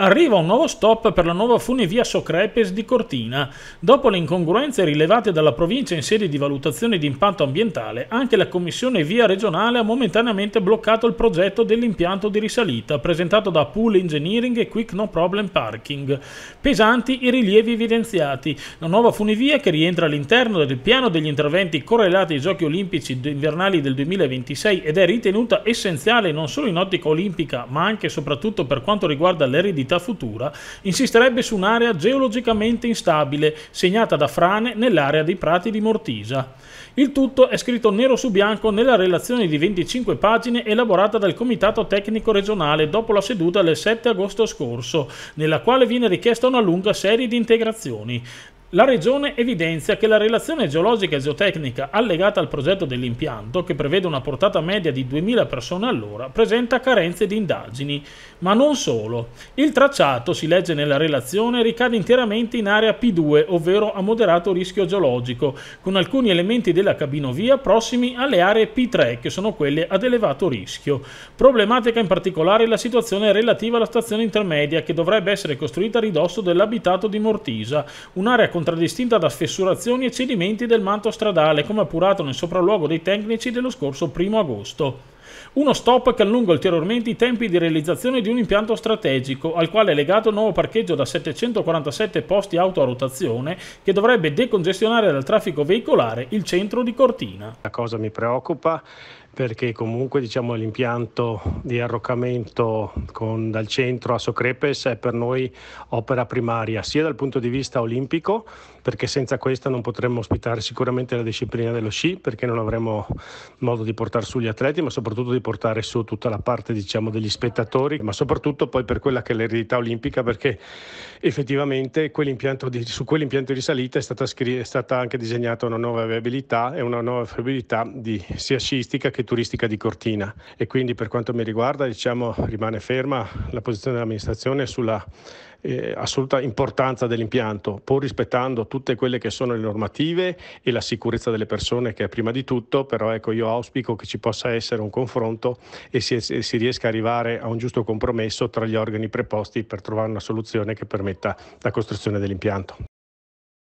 arriva un nuovo stop per la nuova funivia Socrepes di Cortina. Dopo le incongruenze rilevate dalla provincia in sede di valutazione di impatto ambientale, anche la commissione via regionale ha momentaneamente bloccato il progetto dell'impianto di risalita presentato da Pool Engineering e Quick No Problem Parking. Pesanti i rilievi evidenziati. La nuova funivia che rientra all'interno del piano degli interventi correlati ai Giochi Olimpici invernali del 2026 ed è ritenuta essenziale non solo in ottica olimpica ma anche e soprattutto per quanto riguarda l'eredità attività futura insisterebbe su un'area geologicamente instabile, segnata da frane nell'area dei prati di Mortisa. Il tutto è scritto nero su bianco nella relazione di 25 pagine elaborata dal Comitato Tecnico Regionale dopo la seduta del 7 agosto scorso, nella quale viene richiesta una lunga serie di integrazioni. La Regione evidenzia che la relazione geologica e geotecnica allegata al progetto dell'impianto, che prevede una portata media di 2000 persone all'ora, presenta carenze di indagini, ma non solo. Il tracciato, si legge nella relazione, ricade interamente in area P2, ovvero a moderato rischio geologico, con alcuni elementi della cabinovia prossimi alle aree P3, che sono quelle ad elevato rischio. Problematica in particolare la situazione relativa alla stazione intermedia, che dovrebbe essere costruita a ridosso dell'abitato di Mortisa, un'area contraddistinta da fessurazioni e cedimenti del manto stradale, come appurato nel sopralluogo dei tecnici dello scorso 1 agosto. Uno stop che allunga ulteriormente i tempi di realizzazione di un impianto strategico, al quale è legato il nuovo parcheggio da 747 posti auto a rotazione che dovrebbe decongestionare dal traffico veicolare il centro di Cortina. La cosa mi preoccupa perché comunque diciamo, l'impianto di arroccamento con, dal centro a Socrepes è per noi opera primaria, sia dal punto di vista olimpico, perché senza questa non potremmo ospitare sicuramente la disciplina dello sci, perché non avremmo modo di portare su gli atleti, ma soprattutto soprattutto di portare su tutta la parte diciamo, degli spettatori, ma soprattutto poi per quella che è l'eredità olimpica, perché effettivamente di, su quell'impianto di salita è stata, è stata, anche disegnata una nuova viabilità e una nuova viabilità di, sia sciistica che turistica di Cortina. E quindi per quanto mi riguarda diciamo, rimane ferma la posizione dell'amministrazione sulla eh, assoluta importanza dell'impianto, pur rispettando tutte quelle che sono le normative e la sicurezza delle persone che è prima di tutto, però ecco io auspico che ci possa essere un confronto e si, si riesca ad arrivare a un giusto compromesso tra gli organi preposti per trovare una soluzione che permetta la costruzione dell'impianto.